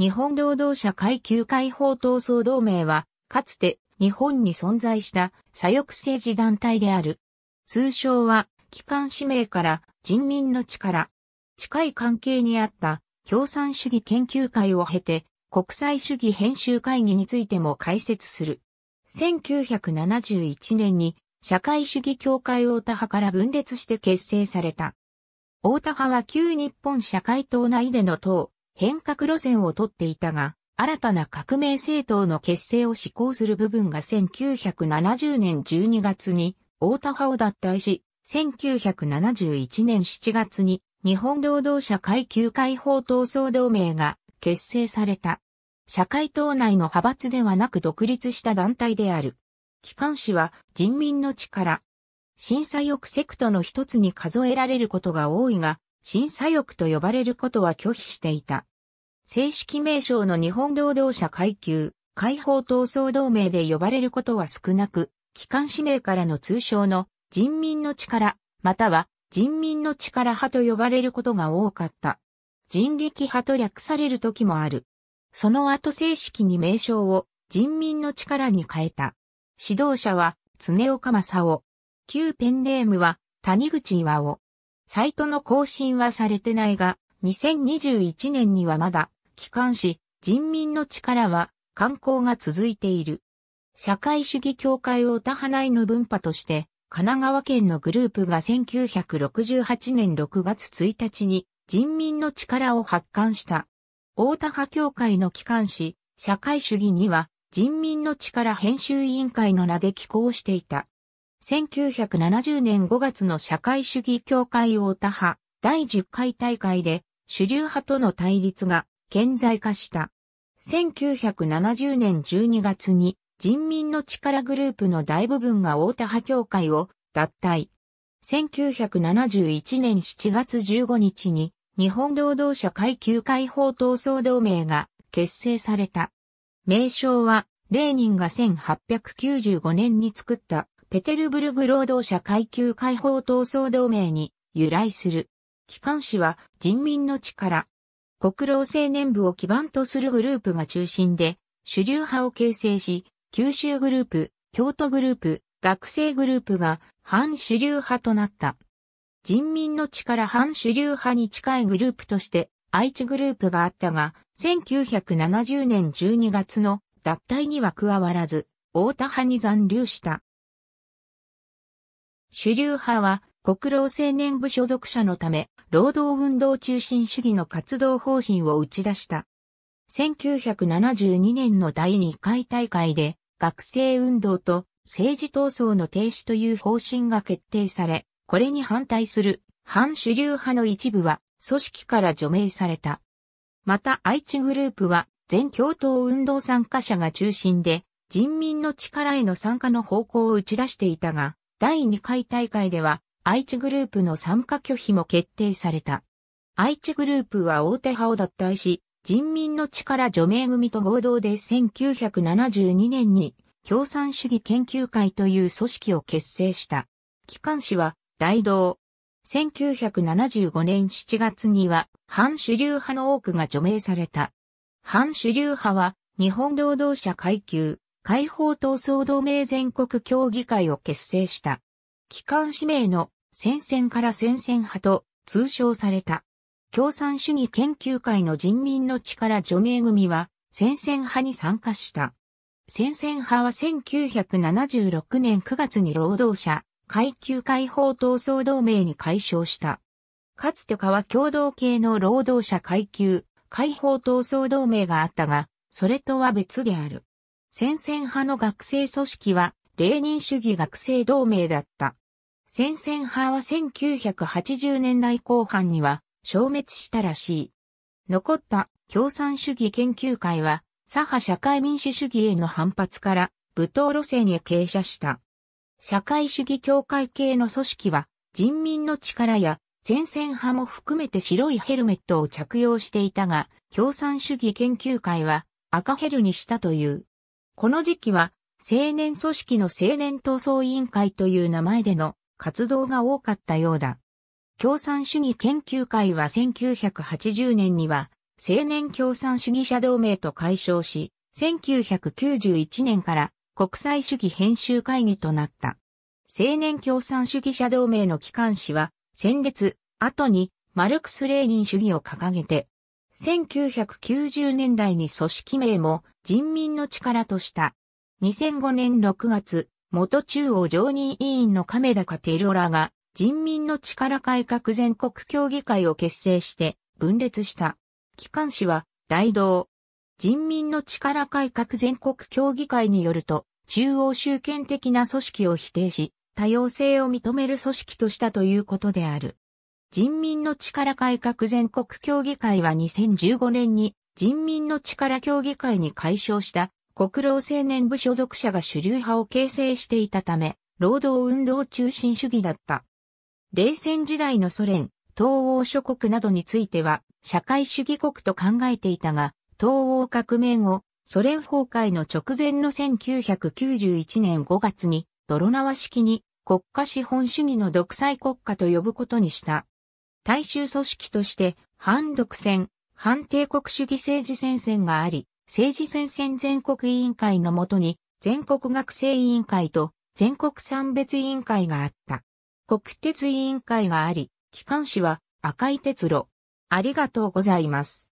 日本労働者階級解放闘争同盟は、かつて日本に存在した左翼政治団体である。通称は、機関使命から人民の力。近い関係にあった共産主義研究会を経て、国際主義編集会議についても解説する。1971年に社会主義協会大田派から分裂して結成された。大田派は旧日本社会党内での党、変革路線をとっていたが、新たな革命政党の結成を施行する部分が1970年12月に大田派を脱退し、1971年7月に日本労働者階級解放闘争同盟が結成された。社会党内の派閥ではなく独立した団体である。機関紙は人民の力。審査欲セクトの一つに数えられることが多いが、審査欲と呼ばれることは拒否していた。正式名称の日本労働者階級、解放闘争同盟で呼ばれることは少なく、機関指名からの通称の人民の力、または人民の力派と呼ばれることが多かった。人力派と略される時もある。その後正式に名称を人民の力に変えた。指導者は常岡正夫。旧ペンネームは谷口岩尾。サイトの更新はされてないが、2021年にはまだ、帰還し、人民の力は、観光が続いている。社会主義協会を田派内の分派として、神奈川県のグループが1968年6月1日に人民の力を発刊した。大田派協会の機関紙、社会主義には人民の力編集委員会の名で寄稿していた。1970年5月の社会主義協会大田派第10回大会で主流派との対立が顕在化した。1970年12月に人民の力グループの大部分が大田派協会を脱退。1971年7月15日に日本労働者階級解放闘争同盟が結成された。名称はレーニンが1895年に作ったペテルブルグ労働者階級解放闘争同盟に由来する。機関紙は人民の力。国労青年部を基盤とするグループが中心で、主流派を形成し、九州グループ、京都グループ、学生グループが反主流派となった。人民の力反主流派に近いグループとして愛知グループがあったが、1970年12月の脱退には加わらず、大田派に残留した。主流派は国労青年部所属者のため、労働運動中心主義の活動方針を打ち出した。1972年の第2回大会で、学生運動と政治闘争の停止という方針が決定され、これに反対する反主流派の一部は組織から除名された。また愛知グループは全共闘運動参加者が中心で人民の力への参加の方向を打ち出していたが、第2回大会では愛知グループの参加拒否も決定された。愛知グループは大手派を脱退し、人民の力除名組と合同で1972年に共産主義研究会という組織を結成した。機関紙は大道。1975年7月には反主流派の多くが除名された。反主流派は日本労働者階級解放闘争同盟全国協議会を結成した。機関紙名の戦線から戦線派と通称された。共産主義研究会の人民の力除名組は戦線派に参加した。戦線派は1976年9月に労働者階級解放闘争同盟に解消した。かつてかは共同系の労働者階級解放闘争同盟があったが、それとは別である。戦線派の学生組織は、レーニン主義学生同盟だった。戦線派は1980年代後半には消滅したらしい。残った共産主義研究会は左派社会民主主義への反発から武闘路線へ傾斜した。社会主義協会系の組織は人民の力や前線派も含めて白いヘルメットを着用していたが、共産主義研究会は赤ヘルにしたという。この時期は青年組織の青年闘争委員会という名前での活動が多かったようだ。共産主義研究会は1980年には青年共産主義者同盟と解消し、1991年から国際主義編集会議となった。青年共産主義者同盟の機関紙は、先列、後にマルクス・レーニン主義を掲げて、1990年代に組織名も人民の力とした。2005年6月、元中央常任委員の亀田カテルらが人民の力改革全国協議会を結成して分裂した。機関紙は大同。人民の力改革全国協議会によると、中央集権的な組織を否定し、多様性を認める組織としたということである。人民の力改革全国協議会は2015年に人民の力協議会に解消した国労青年部所属者が主流派を形成していたため、労働運動中心主義だった。冷戦時代のソ連、東欧諸国などについては、社会主義国と考えていたが、東欧革命後、ソ連崩壊の直前の1991年5月に、泥縄式に国家資本主義の独裁国家と呼ぶことにした。大衆組織として、反独占、反帝国主義政治戦線があり、政治戦線全国委員会のもとに、全国学生委員会と全国産別委員会があった。国鉄委員会があり、機関紙は赤い鉄路。ありがとうございます。